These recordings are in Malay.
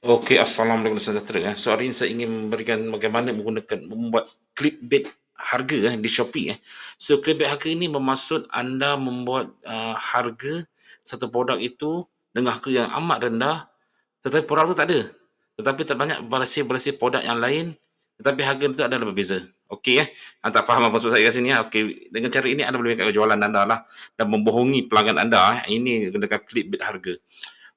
Okey, assalamualaikum warahmatullahi wabarakatuh. Eh, so hari ini saya ingin memberikan bagaimana menggunakan membuat clip clickbait harga eh, di Shopee. Eh. So clip clickbait harga ini bermaksud anda membuat uh, harga satu produk itu dengan harga yang amat rendah tetapi produk itu tak ada. Tetapi terbanyak berasi-berasi produk yang lain tetapi harga itu adalah berbeza. Okey eh. Anda ah, tak faham apa maksud saya kat sini. Ah. Okey. Dengan cara ini anda boleh meningkatkan jualan anda lah. Dan membohongi pelanggan anda. Ini clip clickbait harga.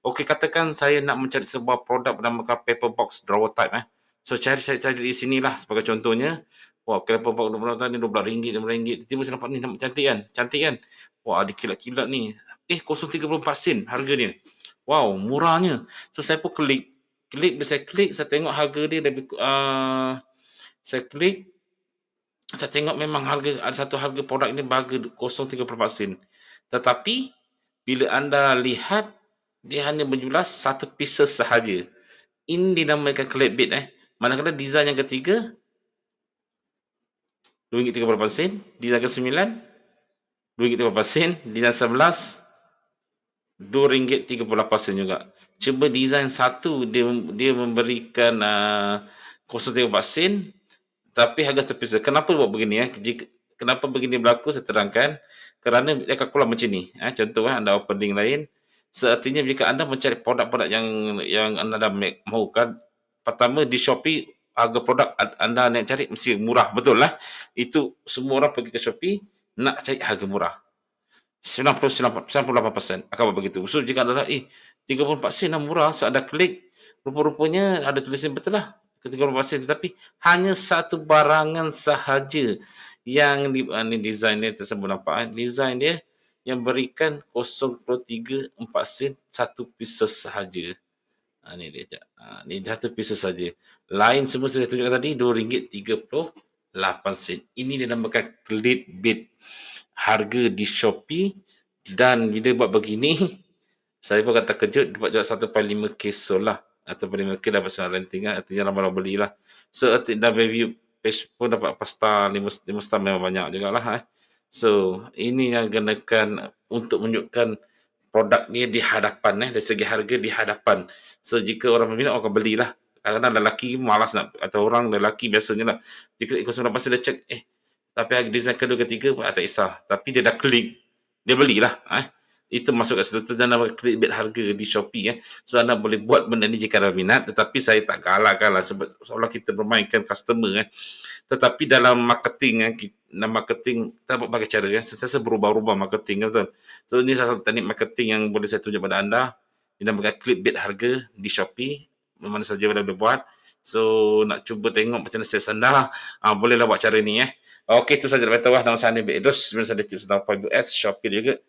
Okey, katakan saya nak mencari sebuah produk bernama paper box drawer type eh. So cari saya cari di sini lah sebagai contohnya. Wah, kenapa bawa dua belas tadi, dua belas ringgit, dua ringgit. Tiba-tiba saya nampak ni, nampak cantik kan? Cantik kan? Wah, ada kilat-kilat ni. Eh, 0.34 sen harga dia. Wow, murahnya. So, saya pun klik. Klik, bila saya klik, saya tengok harga dia lebih... Uh, saya klik. Saya tengok memang harga, ada satu harga produk ni bagi 0.34 sen. Tetapi, bila anda lihat dia hanya menjual satu pieces sahaja. Ini dinamakan clip bit eh. Manakala design yang ketiga RM2.38, design ke-9 RM2.38, design 11 RM2.38 juga. Cuma design satu dia dia memberikan uh, tiga sen tapi harga terpisah. Kenapa buat begini eh? Jika, kenapa begini berlaku saya terangkan kerana dia kalkulasi macam ni. Eh, contoh eh, anda opening lain Seartinya jika anda mencari produk-produk yang yang anda mahukan, pertama di Shopee harga produk anda nak cari mesti murah betul lah. Itu semua orang pergi ke Shopee nak cari harga murah. 98% akan begitu. So jika anda nak, eh 34 sen lah murah so ada klik rupa-rupanya ada tulisan betul lah ketika orang pasir tetapi hanya satu barangan sahaja yang di, uh, ni design dia tersebut nampak eh? design dia yang berikan 0.34 sen satu pieces sahaja. Ha, ni dia cak. Ha, ni satu pieces sahaja. Lain semua saya tunjukkan tadi RM2.38 sen. Ini dia namakan clip bit harga di Shopee dan bila buat begini saya pun kata kejut lah. dapat jual 1.5k solah atau boleh mungkin dapat sebuah renting lah. Artinya ramai orang belilah. So, dah baby page pun dapat pasta. Lima, lima star memang banyak juga lah. Eh. So ini yang kenakan untuk menunjukkan produk ni di hadapan eh, dari segi harga di hadapan. So jika orang meminat orang akan belilah. Kadang-kadang lelaki malas nak atau orang lelaki biasanya lah. Jika ikut sebab dia cek eh tapi design kedua ketiga pun tak kisah. Tapi dia dah klik dia belilah. Eh itu masuk kat situ tu dan klik harga di Shopee eh. So anda boleh buat benda ni jika ada minat tetapi saya tak galakkan lah sebab seolah kita bermainkan customer eh. Tetapi dalam marketing eh, dalam marketing tak buat bagai cara Eh. Saya berubah-ubah marketing kan betul. So ini salah satu teknik marketing yang boleh saya tunjuk pada anda. Ini nama klik bid harga di Shopee. Mana saja anda boleh buat. So nak cuba tengok macam mana saya sendal, Ha, ah, bolehlah buat cara ni eh. Okey tu saja dah tahu lah. Nama saya ni Bidus. Bidus ada tips tentang Shopee juga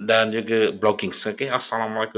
dan juga blogging. Okay. Assalamualaikum.